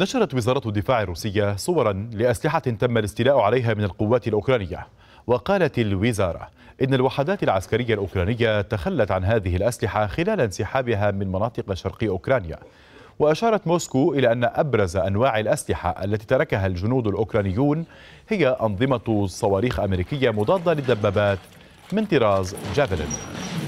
نشرت وزارة الدفاع الروسية صورا لأسلحة تم الاستيلاء عليها من القوات الأوكرانية وقالت الوزارة إن الوحدات العسكرية الأوكرانية تخلت عن هذه الأسلحة خلال انسحابها من مناطق شرقي أوكرانيا وأشارت موسكو إلى أن أبرز أنواع الأسلحة التي تركها الجنود الأوكرانيون هي أنظمة صواريخ أمريكية مضادة للدبابات من طراز جافلين